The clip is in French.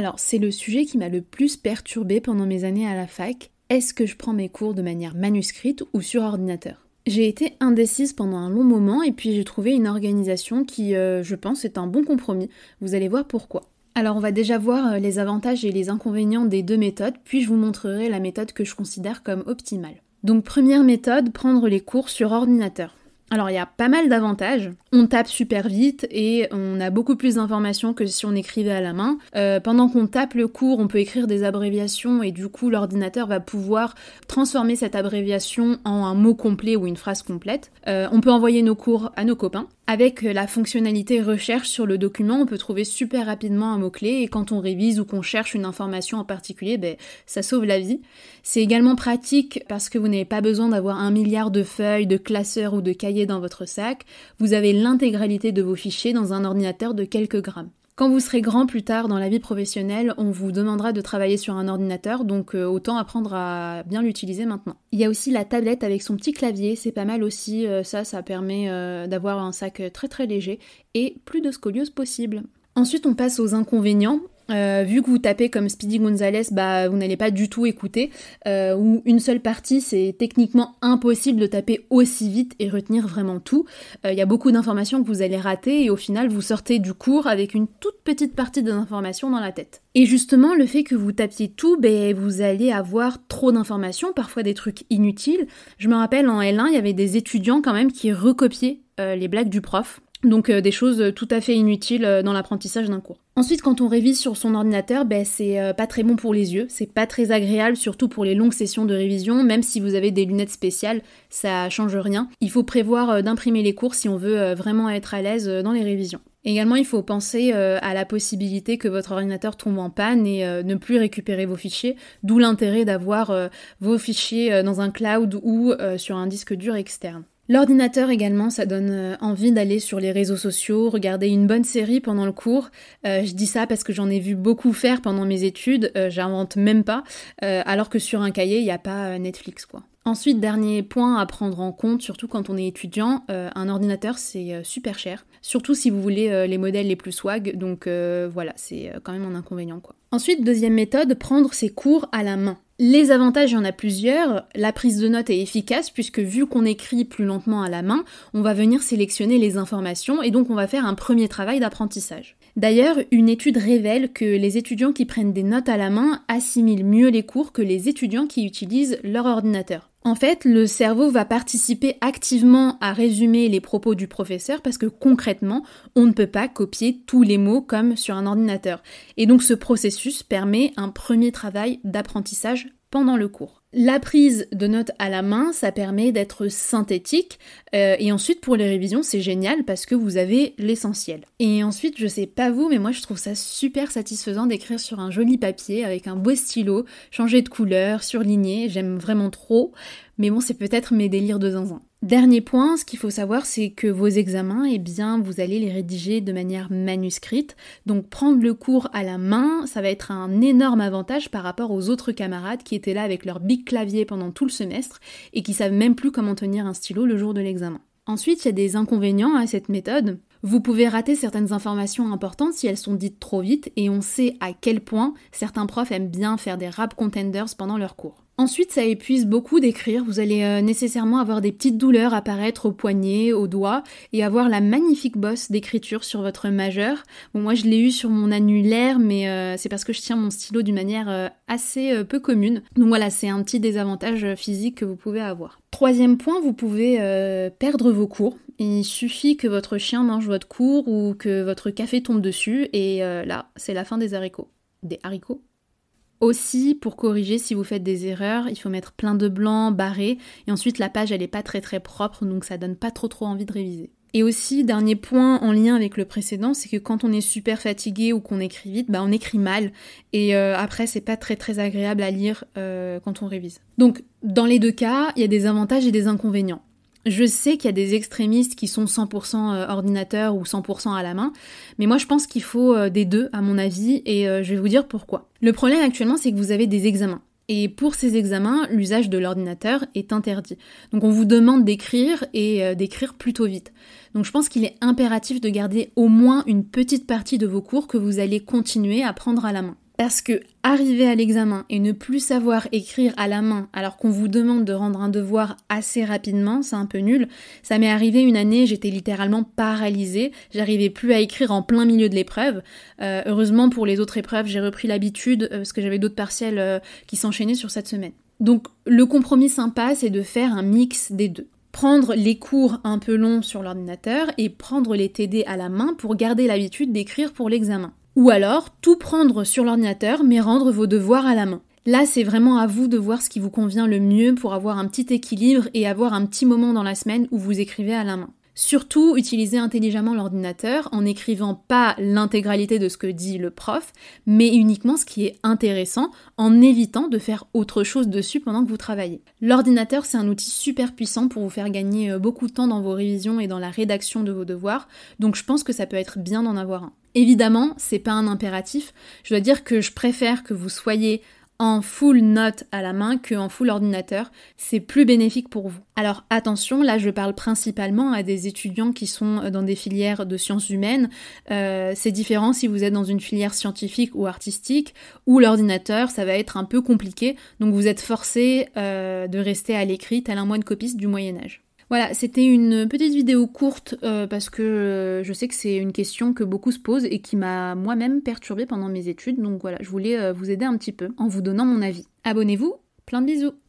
Alors, c'est le sujet qui m'a le plus perturbé pendant mes années à la fac. Est-ce que je prends mes cours de manière manuscrite ou sur ordinateur j'ai été indécise pendant un long moment et puis j'ai trouvé une organisation qui, euh, je pense, est un bon compromis. Vous allez voir pourquoi. Alors on va déjà voir euh, les avantages et les inconvénients des deux méthodes, puis je vous montrerai la méthode que je considère comme optimale. Donc première méthode, prendre les cours sur ordinateur. Alors il y a pas mal d'avantages. On tape super vite et on a beaucoup plus d'informations que si on écrivait à la main. Euh, pendant qu'on tape le cours, on peut écrire des abréviations et du coup l'ordinateur va pouvoir transformer cette abréviation en un mot complet ou une phrase complète. Euh, on peut envoyer nos cours à nos copains avec euh, la fonctionnalité recherche sur le document, on peut trouver super rapidement un mot-clé et quand on révise ou qu'on cherche une information en particulier, ben, ça sauve la vie. C'est également pratique parce que vous n'avez pas besoin d'avoir un milliard de feuilles, de classeurs ou de cahiers dans votre sac. Vous avez l'intégralité de vos fichiers dans un ordinateur de quelques grammes. Quand vous serez grand plus tard dans la vie professionnelle, on vous demandera de travailler sur un ordinateur, donc euh, autant apprendre à bien l'utiliser maintenant. Il y a aussi la tablette avec son petit clavier, c'est pas mal aussi, euh, ça ça permet euh, d'avoir un sac très très léger et plus de scoliose possible. Ensuite, on passe aux inconvénients. Euh, vu que vous tapez comme Speedy Gonzalez, bah, vous n'allez pas du tout écouter. Euh, ou une seule partie, c'est techniquement impossible de taper aussi vite et retenir vraiment tout. Il euh, y a beaucoup d'informations que vous allez rater et au final, vous sortez du cours avec une toute petite partie des informations dans la tête. Et justement, le fait que vous tapiez tout, bah, vous allez avoir trop d'informations, parfois des trucs inutiles. Je me rappelle en L1, il y avait des étudiants quand même qui recopiaient les blagues du prof. Donc des choses tout à fait inutiles dans l'apprentissage d'un cours. Ensuite, quand on révise sur son ordinateur, ben, c'est euh, pas très bon pour les yeux, c'est pas très agréable, surtout pour les longues sessions de révision, même si vous avez des lunettes spéciales, ça change rien. Il faut prévoir euh, d'imprimer les cours si on veut euh, vraiment être à l'aise dans les révisions. Également, il faut penser à la possibilité que votre ordinateur tombe en panne et ne plus récupérer vos fichiers, d'où l'intérêt d'avoir vos fichiers dans un cloud ou sur un disque dur externe. L'ordinateur également, ça donne euh, envie d'aller sur les réseaux sociaux, regarder une bonne série pendant le cours. Euh, je dis ça parce que j'en ai vu beaucoup faire pendant mes études, euh, j'invente même pas, alors que sur un cahier, il n'y a pas Netflix quoi. Ensuite, dernier point à prendre en compte, surtout quand on est étudiant, un ordinateur c'est super cher, surtout si vous voulez les modèles les plus swag, donc voilà, c'est quand même un inconvénient quoi. Ensuite, deuxième méthode, prendre ses cours à la main. Les avantages, il y en a plusieurs. La prise de notes est efficace puisque vu qu'on écrit plus lentement à la main, on va venir sélectionner les informations et donc on va faire un premier travail d'apprentissage. D'ailleurs, une étude révèle que les étudiants qui prennent des notes à la main assimilent mieux les cours que les étudiants qui utilisent leur ordinateur. En fait, le cerveau va participer activement à résumer les propos du professeur parce que concrètement, on ne peut pas copier tous les mots comme sur un ordinateur. Et donc ce processus permet un premier travail d'apprentissage pendant le cours. La prise de notes à la main, ça permet d'être synthétique. Euh, et ensuite, pour les révisions, c'est génial parce que vous avez l'essentiel. Et ensuite, je sais pas vous, mais moi je trouve ça super satisfaisant d'écrire sur un joli papier avec un beau stylo, changer de couleur, surligner. J'aime vraiment trop. Mais bon, c'est peut-être mes délires de zinzin. Dernier point, ce qu'il faut savoir, c'est que vos examens, eh bien, vous allez les rédiger de manière manuscrite. Donc prendre le cours à la main, ça va être un énorme avantage par rapport aux autres camarades qui étaient là avec leur big clavier pendant tout le semestre et qui savent même plus comment tenir un stylo le jour de l'examen. Ensuite, il y a des inconvénients à cette méthode. Vous pouvez rater certaines informations importantes si elles sont dites trop vite et on sait à quel point certains profs aiment bien faire des rap contenders pendant leurs cours. Ensuite, ça épuise beaucoup d'écrire. Vous allez euh, nécessairement avoir des petites douleurs apparaître au poignet, au doigt, et avoir la magnifique bosse d'écriture sur votre majeur. moi, je l'ai eu sur mon annulaire, mais euh, c'est parce que je tiens mon stylo d'une manière euh, assez peu commune. Donc voilà, c'est un petit désavantage physique que vous pouvez avoir. Troisième point, vous pouvez perdre vos cours. Il suffit que votre chien mange votre cours ou que votre café tombe dessus, et là, c'est la fin des haricots. Des haricots aussi, pour corriger, si vous faites des erreurs, il faut mettre plein de blancs, barrés, et ensuite la page elle est pas très très propre, donc ça donne pas trop trop envie de réviser. Et aussi, dernier point en lien avec le précédent, c'est que quand on est super fatigué ou qu'on écrit vite, bah on écrit mal. Et euh, après, c'est pas très très agréable à lire euh, quand on révise. Donc, dans les deux cas, il y a des avantages et des inconvénients. Je sais qu'il y a des extrémistes qui sont 100% euh, ordinateur ou 100% à la main, mais moi je pense qu'il faut euh, des deux à mon avis et euh, je vais vous dire pourquoi. Le problème actuellement c'est que vous avez des examens. Et pour ces examens, l'usage de l'ordinateur est interdit. Donc on vous demande d'écrire et d'écrire plutôt vite. Donc je pense qu'il est impératif de garder au moins une petite partie de vos cours que vous allez continuer à prendre à la main. Parce que arriver à l'examen et ne plus savoir écrire à la main alors qu'on vous demande de rendre un devoir assez rapidement, c'est un peu nul. Ça m'est arrivé une année, j'étais littéralement paralysée, j'arrivais plus à écrire en plein milieu de l'épreuve. Euh, heureusement pour les autres épreuves, j'ai repris l'habitude euh, parce que j'avais d'autres partiels euh, qui s'enchaînaient sur cette semaine. Donc le compromis sympa, c'est de faire un mix des deux prendre les cours un peu longs sur l'ordinateur et prendre les TD à la main pour garder l'habitude d'écrire pour l'examen. Ou alors, tout prendre sur l'ordinateur, mais rendre vos devoirs à la main. Là, c'est vraiment à vous de voir ce qui vous convient le mieux pour avoir un petit équilibre et avoir un petit moment dans la semaine où vous écrivez à la main. Surtout, utilisez intelligemment l'ordinateur en n'écrivant pas l'intégralité de ce que dit le prof, mais uniquement ce qui est intéressant, en évitant de faire autre chose dessus pendant que vous travaillez. L'ordinateur, c'est un outil super puissant pour vous faire gagner euh, beaucoup de temps dans vos révisions et dans la rédaction de vos devoirs, donc je pense que ça peut être bien d'en avoir un. Évidemment, c'est pas un impératif. Je dois dire que je préfère que vous soyez en full note à la main que en full ordinateur, c'est plus bénéfique pour vous. Alors attention, là je parle principalement à des étudiants qui sont euh, dans des filières de sciences humaines. Euh, c'est différent si vous êtes dans une filière scientifique ou artistique où l'ordinateur ça va être un peu compliqué, donc vous êtes forcé euh, de rester à l'écrit tel un moine copiste du Moyen Âge. Voilà, c'était une petite vidéo courte euh, parce que euh, je sais que c'est une question que beaucoup se posent et qui m'a moi-même perturbée pendant mes études. Donc voilà, je voulais euh, vous aider un petit peu en vous donnant mon avis. Abonnez-vous, plein de bisous